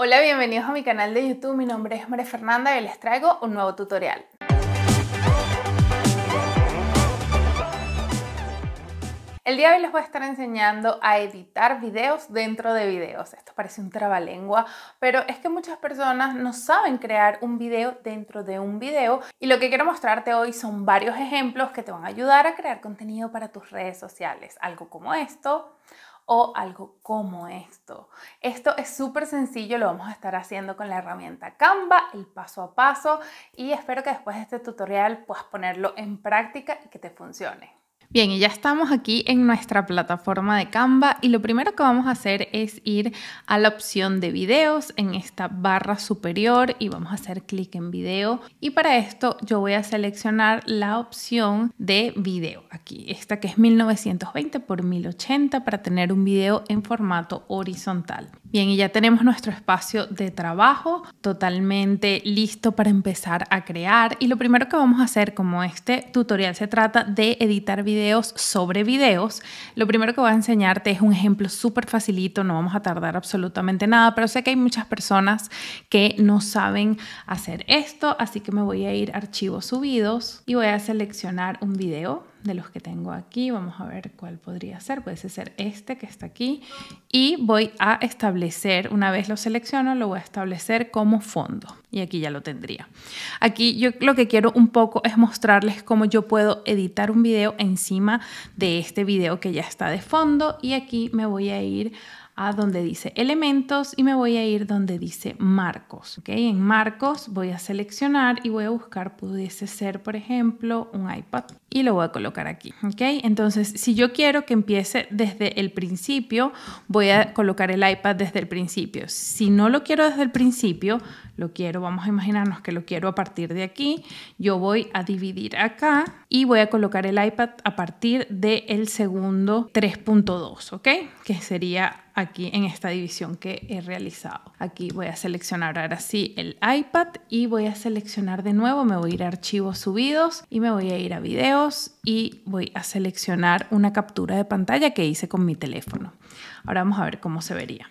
Hola, bienvenidos a mi canal de YouTube. Mi nombre es María Fernanda y les traigo un nuevo tutorial. El día de hoy les voy a estar enseñando a editar videos dentro de videos. Esto parece un trabalengua, pero es que muchas personas no saben crear un video dentro de un video y lo que quiero mostrarte hoy son varios ejemplos que te van a ayudar a crear contenido para tus redes sociales. Algo como esto o algo como esto. Esto es súper sencillo, lo vamos a estar haciendo con la herramienta Canva, el paso a paso y espero que después de este tutorial puedas ponerlo en práctica y que te funcione. Bien, y ya estamos aquí en nuestra plataforma de Canva y lo primero que vamos a hacer es ir a la opción de videos en esta barra superior y vamos a hacer clic en video y para esto yo voy a seleccionar la opción de video aquí, esta que es 1920 por 1080 para tener un video en formato horizontal. Bien, y ya tenemos nuestro espacio de trabajo totalmente listo para empezar a crear. Y lo primero que vamos a hacer, como este tutorial se trata de editar videos sobre videos, lo primero que voy a enseñarte es un ejemplo súper facilito, no vamos a tardar absolutamente nada, pero sé que hay muchas personas que no saben hacer esto, así que me voy a ir a archivos subidos y voy a seleccionar un video de los que tengo aquí. Vamos a ver cuál podría ser. Puede ser este que está aquí. Y voy a establecer, una vez lo selecciono, lo voy a establecer como fondo. Y aquí ya lo tendría. Aquí yo lo que quiero un poco es mostrarles cómo yo puedo editar un video encima de este video que ya está de fondo. Y aquí me voy a ir a donde dice elementos y me voy a ir donde dice marcos. En marcos voy a seleccionar y voy a buscar, pudiese ser por ejemplo un iPad y lo voy a colocar aquí. ¿ok? Entonces, si yo quiero que empiece desde el principio, voy a colocar el iPad desde el principio. Si no lo quiero desde el principio, lo quiero, vamos a imaginarnos que lo quiero a partir de aquí, yo voy a dividir acá y voy a colocar el iPad a partir del segundo 3.2, ¿ok? Que sería aquí en esta división que he realizado. Aquí voy a seleccionar ahora sí el iPad y voy a seleccionar de nuevo, me voy a ir a archivos subidos y me voy a ir a video y voy a seleccionar una captura de pantalla que hice con mi teléfono. Ahora vamos a ver cómo se vería.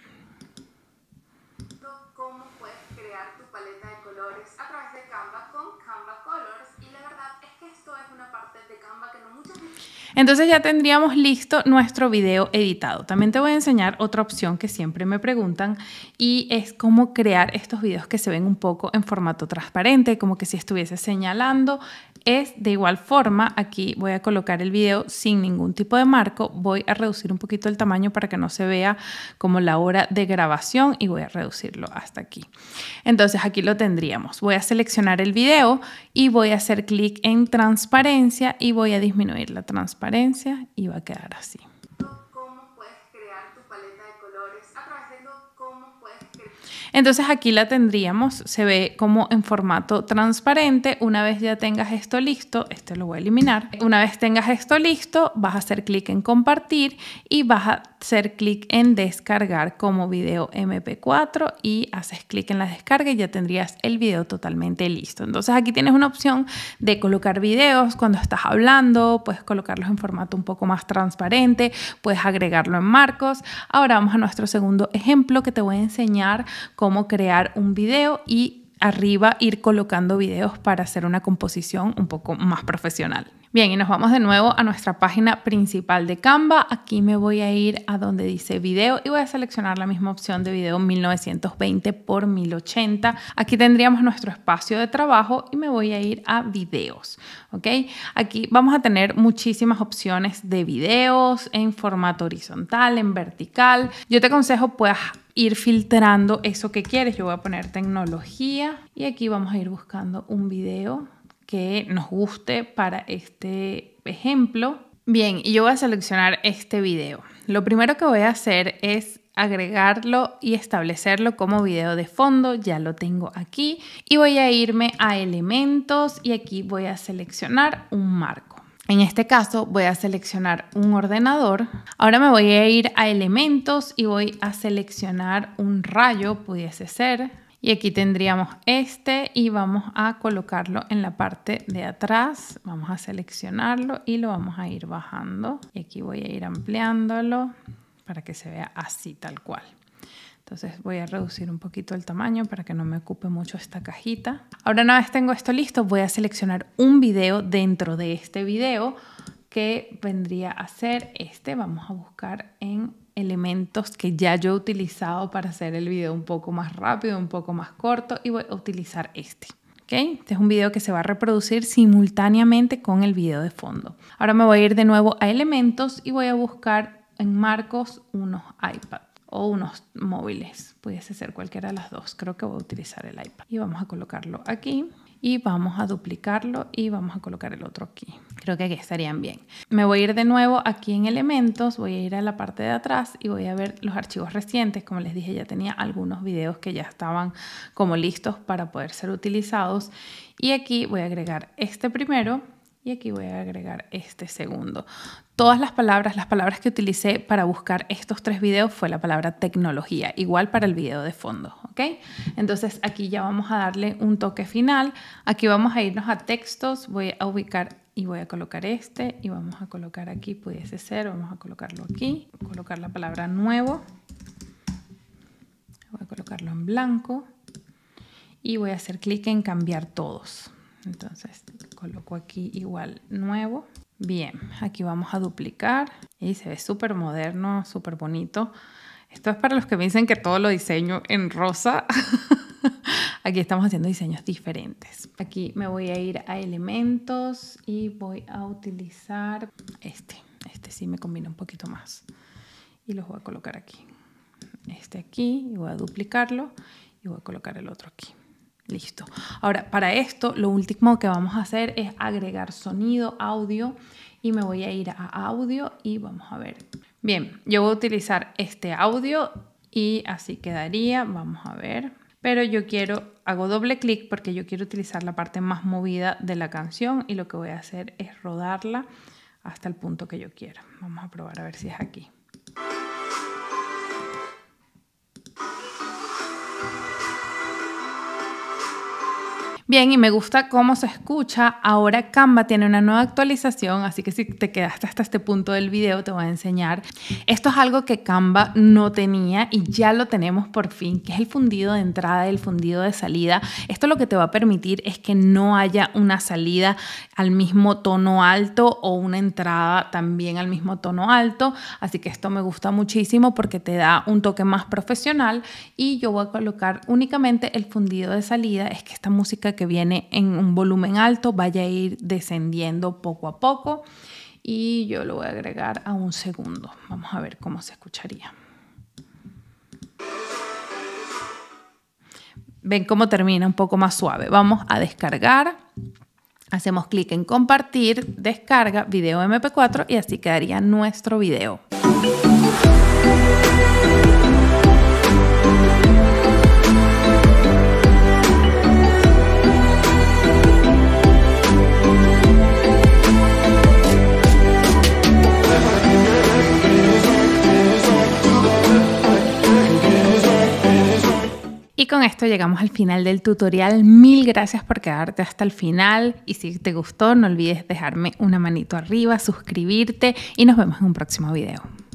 Entonces ya tendríamos listo nuestro video editado. También te voy a enseñar otra opción que siempre me preguntan y es cómo crear estos videos que se ven un poco en formato transparente, como que si estuviese señalando es de igual forma, aquí voy a colocar el video sin ningún tipo de marco, voy a reducir un poquito el tamaño para que no se vea como la hora de grabación y voy a reducirlo hasta aquí. Entonces aquí lo tendríamos. Voy a seleccionar el video y voy a hacer clic en transparencia y voy a disminuir la transparencia y va a quedar así. Entonces aquí la tendríamos, se ve como en formato transparente. Una vez ya tengas esto listo, este lo voy a eliminar. Una vez tengas esto listo, vas a hacer clic en compartir y vas a hacer clic en descargar como video MP4 y haces clic en la descarga y ya tendrías el video totalmente listo. Entonces aquí tienes una opción de colocar videos cuando estás hablando, puedes colocarlos en formato un poco más transparente, puedes agregarlo en marcos. Ahora vamos a nuestro segundo ejemplo que te voy a enseñar cómo crear un video y arriba ir colocando videos para hacer una composición un poco más profesional. Bien, y nos vamos de nuevo a nuestra página principal de Canva. Aquí me voy a ir a donde dice video y voy a seleccionar la misma opción de video 1920 por 1080. Aquí tendríamos nuestro espacio de trabajo y me voy a ir a videos, ¿ok? Aquí vamos a tener muchísimas opciones de videos en formato horizontal, en vertical. Yo te aconsejo puedas ir filtrando eso que quieres. Yo voy a poner tecnología y aquí vamos a ir buscando un video que nos guste para este ejemplo. Bien, y yo voy a seleccionar este video. Lo primero que voy a hacer es agregarlo y establecerlo como video de fondo, ya lo tengo aquí y voy a irme a elementos y aquí voy a seleccionar un marco. En este caso voy a seleccionar un ordenador. Ahora me voy a ir a elementos y voy a seleccionar un rayo, pudiese ser. Y aquí tendríamos este y vamos a colocarlo en la parte de atrás. Vamos a seleccionarlo y lo vamos a ir bajando. Y aquí voy a ir ampliándolo para que se vea así tal cual. Entonces voy a reducir un poquito el tamaño para que no me ocupe mucho esta cajita. Ahora una vez tengo esto listo, voy a seleccionar un video dentro de este video que vendría a ser este. Vamos a buscar en elementos que ya yo he utilizado para hacer el video un poco más rápido, un poco más corto y voy a utilizar este. ¿Okay? Este es un video que se va a reproducir simultáneamente con el video de fondo. Ahora me voy a ir de nuevo a elementos y voy a buscar en marcos unos iPads o unos móviles. Pudiese ser cualquiera de las dos. Creo que voy a utilizar el iPad. Y vamos a colocarlo aquí y vamos a duplicarlo y vamos a colocar el otro aquí. Creo que aquí estarían bien. Me voy a ir de nuevo aquí en elementos, voy a ir a la parte de atrás y voy a ver los archivos recientes. Como les dije, ya tenía algunos videos que ya estaban como listos para poder ser utilizados. Y aquí voy a agregar este primero y aquí voy a agregar este segundo. Todas las palabras, las palabras que utilicé para buscar estos tres videos fue la palabra tecnología, igual para el video de fondo, ¿ok? Entonces aquí ya vamos a darle un toque final. Aquí vamos a irnos a textos, voy a ubicar y voy a colocar este y vamos a colocar aquí, pudiese ser, vamos a colocarlo aquí, colocar la palabra nuevo, voy a colocarlo en blanco y voy a hacer clic en cambiar todos. Entonces coloco aquí igual nuevo. Bien, aquí vamos a duplicar y se ve súper moderno, súper bonito. Esto es para los que me que todo lo diseño en rosa. aquí estamos haciendo diseños diferentes. Aquí me voy a ir a elementos y voy a utilizar este. Este sí me combina un poquito más. Y los voy a colocar aquí. Este aquí y voy a duplicarlo y voy a colocar el otro aquí. Listo. Ahora, para esto, lo último que vamos a hacer es agregar sonido, audio, y me voy a ir a audio y vamos a ver. Bien, yo voy a utilizar este audio y así quedaría. Vamos a ver. Pero yo quiero, hago doble clic porque yo quiero utilizar la parte más movida de la canción y lo que voy a hacer es rodarla hasta el punto que yo quiera. Vamos a probar a ver si es aquí. Bien, y me gusta cómo se escucha. Ahora Canva tiene una nueva actualización, así que si te quedaste hasta este punto del video, te voy a enseñar. Esto es algo que Canva no tenía y ya lo tenemos por fin, que es el fundido de entrada y el fundido de salida. Esto lo que te va a permitir es que no haya una salida al mismo tono alto o una entrada también al mismo tono alto. Así que esto me gusta muchísimo porque te da un toque más profesional y yo voy a colocar únicamente el fundido de salida. Es que esta música que viene en un volumen alto vaya a ir descendiendo poco a poco. Y yo lo voy a agregar a un segundo. Vamos a ver cómo se escucharía. Ven cómo termina un poco más suave. Vamos a descargar. Hacemos clic en compartir, descarga, video MP4 y así quedaría nuestro video. Y con esto llegamos al final del tutorial. Mil gracias por quedarte hasta el final. Y si te gustó, no olvides dejarme una manito arriba, suscribirte y nos vemos en un próximo video.